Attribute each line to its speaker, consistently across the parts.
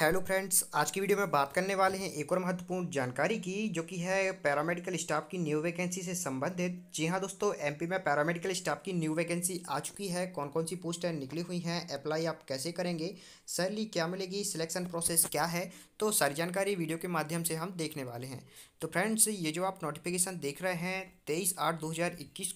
Speaker 1: hello friends आज की video में बात करने वाले हैं एक और महत्वपूर्ण जानकारी की जो कि है पैरामेडिकल स्टाफ की न्यू वैकेंसी से संबंधित जी हाँ दोस्तों एमपी में पैरामेडिकल स्टाफ की न्यू वैकेंसी आ चुकी है कौन कौन सी पोस्टें निकली हुई हैं अप्लाई आप कैसे करेंगे सैलरी क्या मिलेगी सिलेक्शन प्रोसेस क्या है तो सारी जानकारी वीडियो के माध्यम से हम देखने वाले हैं तो फ्रेंड्स ये जो आप नोटिफिकेशन देख रहे हैं तेईस आठ दो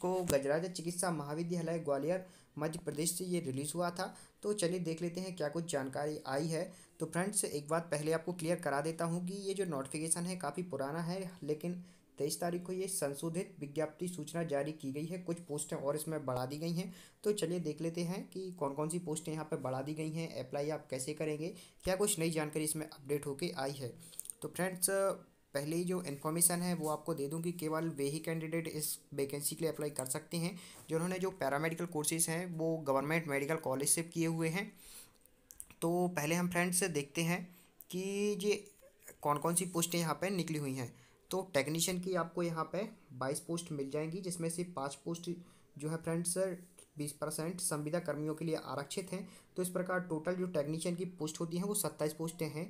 Speaker 1: को गजराज चिकित्सा महाविद्यालय ग्वालियर मध्य प्रदेश से ये रिलीज़ हुआ था तो चलिए देख लेते हैं क्या कुछ जानकारी आई है तो फ्रेंड्स एक बात पहले आपको क्लियर करा देता हूँ कि ये जो नोटिफिकेशन है काफ़ी पुराना है लेकिन तेईस तारीख को ये संशोधित विज्ञप्ति सूचना जारी की गई है कुछ पोस्टें और इसमें बढ़ा दी गई हैं तो चलिए देख लेते हैं कि कौन कौन सी पोस्टें यहाँ पर बढ़ा दी गई हैं अप्लाई आप कैसे करेंगे क्या कुछ नई जानकारी इसमें अपडेट होके आई है तो फ्रेंड्स पहले जो इन्फॉर्मेशन है वो आपको दे दूँ कि केवल वे ही कैंडिडेट इस वैकेंसी के लिए अप्लाई कर सकते हैं जिन्होंने जो पैरामेडिकल कोर्सेज हैं वो गवर्नमेंट मेडिकल कॉलेज से किए हुए हैं तो पहले हम फ्रेंड्स देखते हैं कि ये कौन कौन सी पोस्टें यहाँ पर निकली हुई हैं तो टेक्नीशियन की आपको यहाँ पर बाईस पोस्ट मिल जाएंगी जिसमें से पाँच पोस्ट जो है फ्रेंड्स बीस परसेंट संविदा कर्मियों के लिए आरक्षित हैं तो इस प्रकार टोटल जो टेक्नीशियन की पोस्ट होती हैं वो सत्ताईस पोस्टें हैं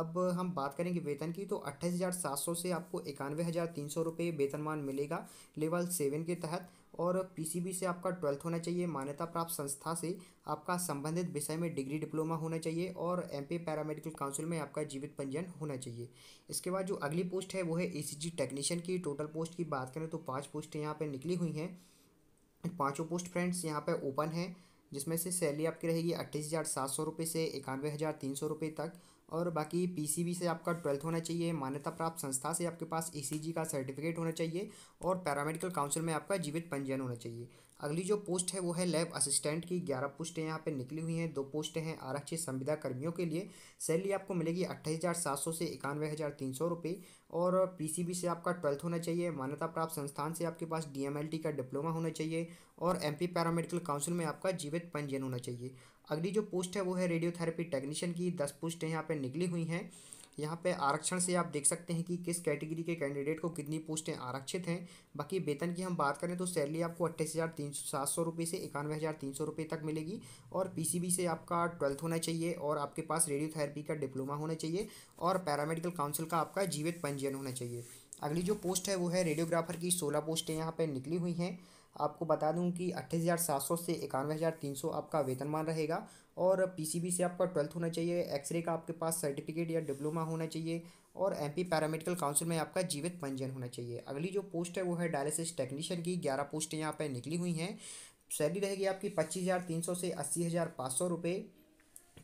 Speaker 1: अब हम बात करेंगे वेतन की तो अट्ठाईस हज़ार सात सौ से आपको इक्यानवे हज़ार तीन सौ रुपये वेतनमान मिलेगा लेवल सेवन के तहत और पीसीबी से आपका ट्वेल्थ होना चाहिए मान्यता प्राप्त संस्था से आपका संबंधित विषय में डिग्री डिप्लोमा होना चाहिए और एम पैरामेडिकल काउंसिल में आपका जीवित पंजीयन होना चाहिए इसके बाद जो अगली पोस्ट है वो है ई टेक्नीशियन की टोटल पोस्ट की बात करें तो पाँच पोस्ट यहाँ पर निकली हुई हैं पाँचों पोस्ट फ्रेंड्स यहाँ पर ओपन हैं जिसमें से सैलरी आपकी रहेगी अट्ठाईस हज़ार सात सौ रुपये से इक्यानवे हज़ार तीन सौ रुपये तक और बाकी पीसीबी से आपका ट्वेल्थ होना चाहिए मान्यता प्राप्त संस्था से आपके पास ईसीजी का सर्टिफिकेट होना चाहिए और पैरामेडिकल काउंसिल में आपका जीवित पंजीयन होना चाहिए अगली जो पोस्ट है वो है लैब असिस्टेंट की ग्यारह पोस्टें यहाँ पे निकली हुई हैं दो पोस्टें हैं आरक्षित संविदा कर्मियों के लिए सैलरी आपको मिलेगी अट्ठाईस हज़ार सात सौ से इक्यानवे हज़ार तीन सौ रुपये और पीसीबी से आपका ट्वेल्थ होना चाहिए मान्यता प्राप्त संस्थान से आपके पास डीएमएलटी का डिप्लोमा होना चाहिए और एमपी पैरामेडिकल काउंसिल में आपका जीवित पंजीयन होना चाहिए अगली जो पोस्ट है वो है रेडियोथेरेपी टेक्नीशियन की दस पोस्टें यहाँ पर निकली हुई हैं यहाँ पे आरक्षण से आप देख सकते हैं कि किस कैटेगरी के कैंडिडेट को कितनी पोस्टें आरक्षित हैं बाकी वेतन की हम बात करें तो सैलरी आपको अट्ठाईस हज़ार तीन सौ सात सौ रुपये से इक्यानवे हज़ार तीन सौ रुपये तक मिलेगी और पीसीबी से आपका ट्वेल्थ होना चाहिए और आपके पास रेडियोथेरेपी का डिप्लोमा होना चाहिए और पैरामेडिकल काउंसिल का आपका जीवित पंजीयन होना चाहिए अगली जो पोस्ट है वो है रेडियोग्राफर की सोलह पोस्टें यहाँ पर निकली हुई हैं आपको बता दूं कि अट्ठाईस हज़ार सात सौ से इक्यानवे हज़ार तीन सौ आपका वेतनमान रहेगा और पीसीबी से आपका ट्वेल्थ होना चाहिए एक्सरे का आपके पास सर्टिफिकेट या डिप्लोमा होना चाहिए और एमपी पैरामेडिकल काउंसिल में आपका जीवित पंजीयन होना चाहिए अगली जो पोस्ट है वो है डायलिसिस टेक्नीशियन की ग्यारह पोस्टें यहाँ पर निकली हुई हैं सैलरी रहेगी आपकी पच्चीस हज़ार तीन सौ से अस्सी हज़ार पाँच सौ रुपये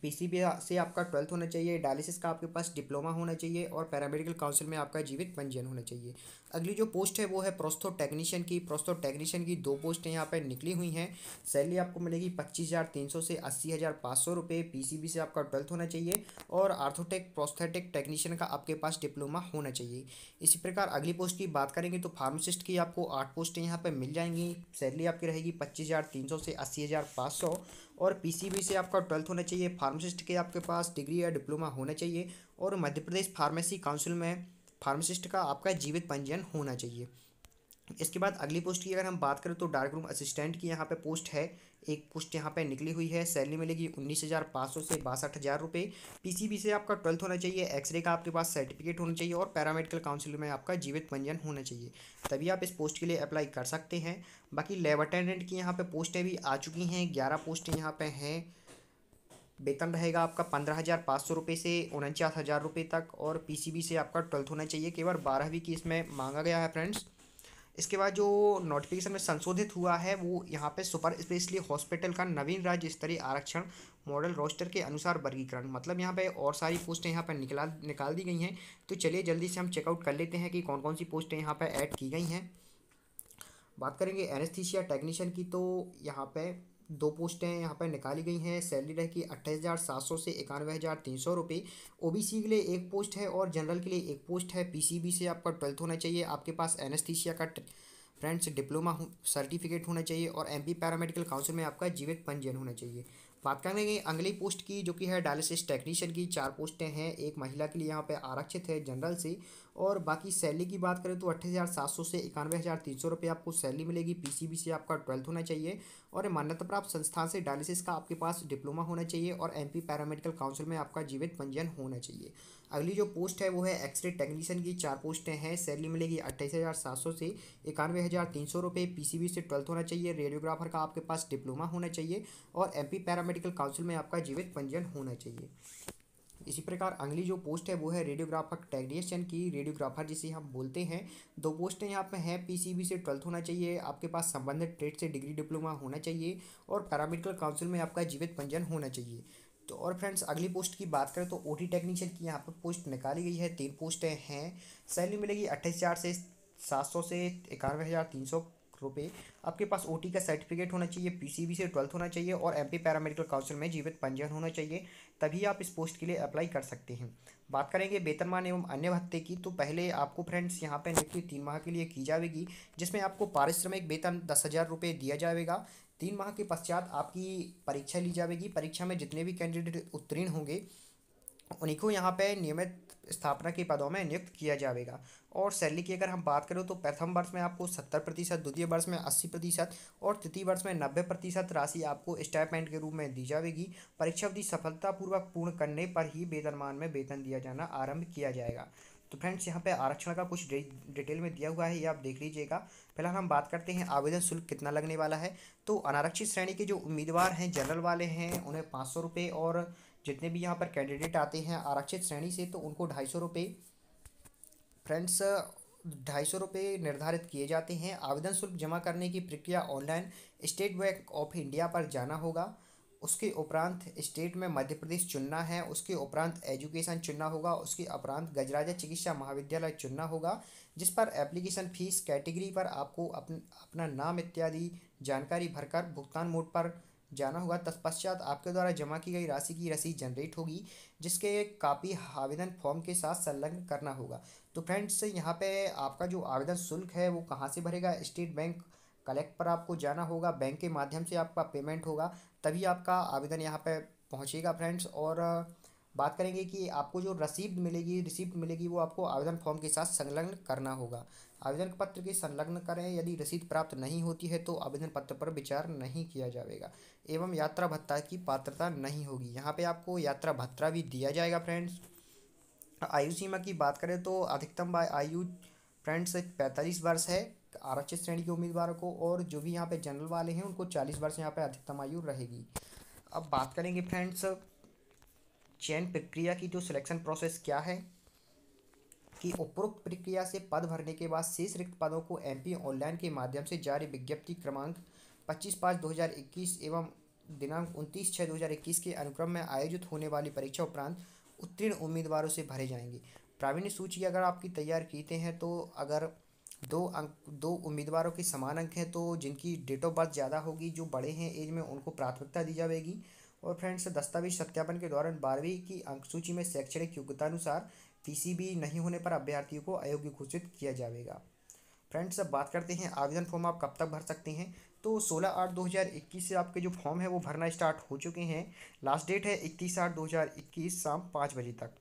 Speaker 1: पी सी बी से आपका ट्वेल्थ होना चाहिए डायलिसिस का आपके पास डिप्लोमा होना चाहिए और पैरामेडिकल काउंसिल में आपका जीवित पंजीयन होना चाहिए अगली जो पोस्ट है वो है प्रोस्थो टेक्नीशियन की प्रोस्थो टेक्नीशियन की दो पोस्ट यहाँ पर निकली हुई हैं सैलरी आपको मिलेगी पच्चीस हज़ार तीन सौ से अस्सी हज़ार पाँच सौ रुपये पी से आपका ट्वेल्थ होना चाहिए और आर्थोटेक प्रोस्थेटिक टेक्नीशियन का आपके पास डिप्लोमा होना चाहिए इसी प्रकार अगली पोस्ट की बात करेंगे तो फार्मासिस्ट की आपको आठ पोस्टें यहाँ पर मिल जाएंगी सैलरी आपकी रहेगी पच्चीस हज़ार तीन सौ से अस्सी हज़ार पाँच सौ और बी से आपका ट्वेल्थ होना चाहिए फार्मासिस्ट के आपके पास डिग्री या डिप्लोमा होना चाहिए और मध्य प्रदेश फार्मेसी काउंसिल में फार्मासिस्ट का आपका जीवित पंजीयन होना चाहिए इसके बाद अगली पोस्ट की अगर हम बात करें तो डार्क रूम असिस्टेंट की यहाँ पे पोस्ट है एक पोस्ट यहाँ पे निकली हुई है सैलरी मिलेगी उन्नीस हज़ार पाँच सौ से बासठ हज़ार रुपये पी से आपका ट्वेल्थ होना चाहिए एक्सरे का आपके पास सर्टिफिकेट होना चाहिए और पैरामेडिकल काउंसिल में आपका जीवित पंजीयन होना चाहिए तभी आप इस पोस्ट के लिए अप्लाई कर सकते हैं बाकी लेब अटेंडेंट की यहाँ पर पोस्टें भी आ चुकी हैं ग्यारह पोस्टें यहाँ पर हैं वेतन रहेगा आपका पंद्रह हज़ार पाँच सौ रुपये से उनचास हज़ार रुपये तक और पीसीबी से आपका ट्वेल्थ होना चाहिए केवल बारहवीं की इसमें मांगा गया है फ्रेंड्स इसके बाद जो नोटिफिकेशन में संशोधित हुआ है वो यहाँ पे सुपर स्पेशली हॉस्पिटल का नवीन राज्य स्तरीय आरक्षण मॉडल रोस्टर के अनुसार वर्गीकरण मतलब यहाँ पे और सारी पोस्टें यहाँ पर निकला निकाल दी गई हैं तो चलिए जल्दी से हम चेकआउट कर लेते हैं कि कौन कौन सी पोस्टें यहाँ पर ऐड की गई हैं बात करेंगे एनेस्थीसिया टेक्नीशियन की तो यहाँ पर दो पोस्टें यहाँ पर निकाली गई हैं सैलरी रहेगी अट्ठाईस हज़ार सात सौ से इक्यानवे हज़ार तीन सौ रुपये ओ के लिए एक पोस्ट है और जनरल के लिए एक पोस्ट है पी से आपका ट्वेल्थ होना चाहिए आपके पास एनस्थीसिया का फ्रेंड्स डिप्लोमा सर्टिफिकेट होना चाहिए और एमपी पैरामेडिकल काउंसिल में आपका जीवित पंजीयन होना चाहिए बात करेंगे अगली पोस्ट की जो कि है डायलिसिस टेक्नीशियन की चार पोस्टें हैं एक महिला के लिए यहाँ पे आरक्षित है जनरल से और बाकी सैलरी की बात करें तो अट्ठाईस हज़ार सात सौ से इक्यानवे हज़ार तीन सौ रुपये आपको सैलरी मिलेगी पीसीबी से आपका ट्वेल्थ होना चाहिए और मान्यता प्राप्त संस्थान से डायलिसिस का आपके पास डिप्लोमा होना चाहिए और एमपी पैरामेडिकल काउंसिल में आपका जीवित पंजीयन होना चाहिए अगली जो पोस्ट है वो है एक्सरे टेक्नीशियन की चार पोस्टें हैं सैली मिलेगी अट्ठाईस हज़ार सात सौ से इक्यानवे हज़ार तीन सौ रुपये पीसीबी से ट्वेल्थ होना चाहिए रेडियोग्राफर का आपके पास डिप्लोमा होना चाहिए और एमपी पैरामेडिकल काउंसिल में आपका जीवित पंजीयन होना चाहिए इसी प्रकार अगली जो पोस्ट है वो है रेडियोग्राफर टेक्नीशियन की रेडियोग्राफर जिसे हम बोलते हैं दो पोस्टें यहाँ पे हैं पीसीबी से ट्वेल्थ होना चाहिए आपके पास संबंधित ट्रेड से डिग्री डिप्लोमा होना चाहिए और पैरामेडिकल काउंसिल में आपका जीवित पंजन होना चाहिए तो और फ्रेंड्स अगली पोस्ट की बात करें तो ओटी टेक्नीशियन की यहाँ पर पोस्ट निकाली गई है तीन पोस्टें हैं सैलरी मिलेगी अट्ठाईस हज़ार से सात सौ से इक्यानवे हज़ार तीन सौ रुपये आपके पास ओ का सर्टिफिकेट होना चाहिए पी से ट्वेल्थ होना चाहिए और एम पी पैरामेडिकल काउंसिल में जीवित पंजीयन होना चाहिए तभी आप इस पोस्ट के लिए अप्लाई कर सकते हैं बात करेंगे वेतनमान एवं अन्य भत्ते की तो पहले आपको फ्रेंड्स यहाँ पर नियुक्ति तीन माह के लिए की जाएगी जिसमें आपको पारिश्रमिक वेतन दस हज़ार रुपये दिया जाएगा तीन माह के पश्चात आपकी परीक्षा ली जाएगी परीक्षा में जितने भी कैंडिडेट उत्तीर्ण होंगे उन्हीं को यहाँ पे नियमित स्थापना के पदों में नियुक्त किया जाएगा और सैलरी की अगर हम बात करें तो प्रथम वर्ष में आपको सत्तर प्रतिशत द्वितीय वर्ष में अस्सी प्रतिशत और तृतीय वर्ष में नब्बे प्रतिशत राशि आपको स्टाइपमेंट के रूप में दी जाएगी परीक्षा अवधि सफलतापूर्वक पूर्ण करने पर ही वेतनमान में वेतन दिया जाना आरंभ किया जाएगा तो फ्रेंड्स यहाँ पे आरक्षण का कुछ डिटेल में दिया हुआ है ये आप देख लीजिएगा फिलहाल हम बात करते हैं आवेदन शुल्क कितना लगने वाला है तो अनारक्षित श्रेणी के जो उम्मीदवार हैं जनरल वाले हैं उन्हें पाँच सौ रुपये और जितने भी यहाँ पर कैंडिडेट आते हैं आरक्षित श्रेणी से तो उनको ढाई सौ रुपये फ्रेंड्स ढाई सौ रुपये निर्धारित किए जाते हैं आवेदन शुल्क जमा करने की प्रक्रिया online State Bank of India पर जाना होगा उसके उपरांत स्टेट में मध्य प्रदेश चुनना है उसके उपरांत एजुकेशन चुनना होगा उसके उपरांत गजराजा चिकित्सा महाविद्यालय चुनना होगा जिस पर एप्लीकेशन फीस कैटेगरी पर आपको अपन, अपना नाम इत्यादि जानकारी भरकर भुगतान मोड पर जाना होगा तत्पश्चात आपके द्वारा जमा की गई राशि की रसीद जनरेट होगी जिसके कापी आवेदन फॉर्म के साथ संलग्न करना होगा तो फ्रेंड्स यहाँ पे आपका जो आवेदन शुल्क है वो कहाँ से भरेगा स्टेट बैंक कलेक्ट पर आपको जाना होगा बैंक के माध्यम से आपका पेमेंट होगा तभी आपका आवेदन यहाँ पर पहुँचेगा फ्रेंड्स और बात करेंगे कि आपको जो रसीद मिलेगी रिसिप्ट मिलेगी वो आपको आवेदन फॉर्म के साथ संलग्न करना होगा आवेदन पत्र की संलग्न करें यदि रसीद प्राप्त नहीं होती है तो आवेदन पत्र पर विचार नहीं किया जाएगा एवं यात्रा भत्ता की पात्रता नहीं होगी यहाँ पे आपको यात्रा भत्ता भी दिया जाएगा फ्रेंड्स आयु सीमा की बात करें तो अधिकतम आयु फ्रेंड्स पैंतालीस वर्ष है आरक्षित श्रेणी के उम्मीदवारों को और जो भी यहाँ पे जनरल वाले हैं उनको चालीस वर्ष यहाँ पे अधिकतम आयु रहेगी अब बात करेंगे फ्रेंड्स चयन प्रक्रिया की जो सिलेक्शन प्रोसेस क्या है कि उपरोक्त प्रक्रिया से पद भरने के बाद शेष रिक्त पदों को एमपी ऑनलाइन के माध्यम से जारी विज्ञप्ति क्रमांक 25 पाँच 2021 एवं दिनांक 29 छः 2021 के अनुक्रम में आयोजित होने वाली परीक्षा उपरांत उत्तीर्ण उम्मीदवारों से भरे जाएंगे प्रावीण्य सूची अगर आपकी तैयार कीते हैं तो अगर दो अंक दो उम्मीदवारों के समान अंक हैं तो जिनकी डेट ऑफ बर्थ ज़्यादा होगी जो बड़े हैं एज में उनको प्राथमिकता दी जाएगी और फ्रेंड्स दस्तावेज सत्यापन के दौरान बारहवीं की अंक सूची में शैक्षणिक योग्यतानुसार भी नहीं होने पर अभ्यर्थियों को अयोग्य घोषित किया जाएगा फ्रेंड्स अब बात करते हैं आवेदन फॉर्म आप कब तक भर सकते हैं तो 16 आठ 2021 से आपके जो फॉर्म है वो भरना स्टार्ट हो चुके हैं लास्ट डेट है 31 आठ 2021 शाम पाँच बजे तक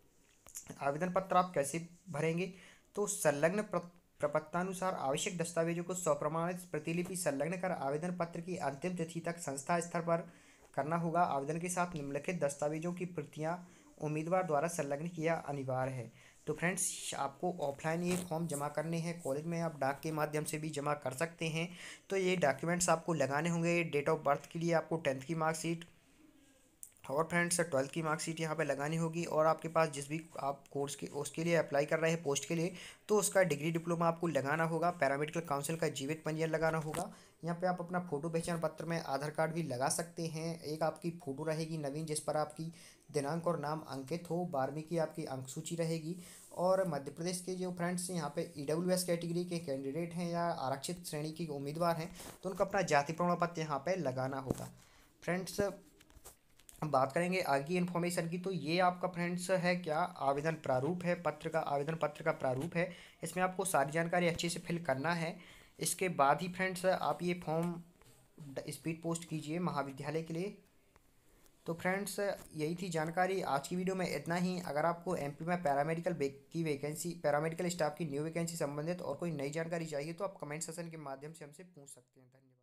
Speaker 1: आवेदन पत्र आप कैसे भरेंगे तो संलग्न प्रपत्तानुसार आवश्यक दस्तावेजों को स्वप्रमाणित प्रतिलिपि संलग्न कर आवेदन पत्र की अंतिम तिथि तक संस्था स्तर पर करना होगा आवेदन के साथ निम्नलिखित दस्तावेजों की प्रतियाँ उम्मीदवार द्वारा संलग्न किया अनिवार्य है तो फ्रेंड्स आपको ऑफलाइन ये फॉर्म जमा करने हैं कॉलेज में आप डाक के माध्यम से भी जमा कर सकते हैं तो ये डॉक्यूमेंट्स आपको लगाने होंगे डेट ऑफ बर्थ के लिए आपको टेंथ की मार्कशीट और फ्रेंड्स ट्वेल्थ की मार्कशीट यहाँ पे लगानी होगी और आपके पास जिस भी आप कोर्स के उसके लिए अप्लाई कर रहे हैं पोस्ट के लिए तो उसका डिग्री डिप्लोमा आपको लगाना होगा पैरामेडिकल काउंसिल का जीवित पंजीयन लगाना होगा यहाँ पे आप अपना फ़ोटो पहचान पत्र में आधार कार्ड भी लगा सकते हैं एक आपकी फ़ोटो रहेगी नवीन जिस पर आपकी दिनांक और नाम अंकित हो बारहवीं की आपकी अंक सूची रहेगी और मध्य प्रदेश के जो फ्रेंड्स यहाँ पे ई डब्ल्यू एस कैटेगरी के कैंडिडेट हैं या आरक्षित श्रेणी के उम्मीदवार हैं तो उनका अपना जाति प्रमाण पत्र यहाँ पर लगाना होगा फ्रेंड्स बात करेंगे आगे इन्फॉर्मेशन की तो ये आपका फ्रेंड्स है क्या आवेदन प्रारूप है पत्र का आवेदन पत्र का प्रारूप है इसमें आपको सारी जानकारी अच्छे से फिल करना है इसके बाद ही फ्रेंड्स आप ये फॉर्म स्पीड पोस्ट कीजिए महाविद्यालय के लिए तो फ्रेंड्स यही थी जानकारी आज की वीडियो में इतना ही अगर आपको एमपी में पैरामेडिकल की वैकेंसी पैरामेडिकल स्टाफ की न्यू वैकेंसी संबंधित और कोई नई जानकारी चाहिए तो आप कमेंट सेशन के माध्यम से हमसे पूछ सकते हैं धन्यवाद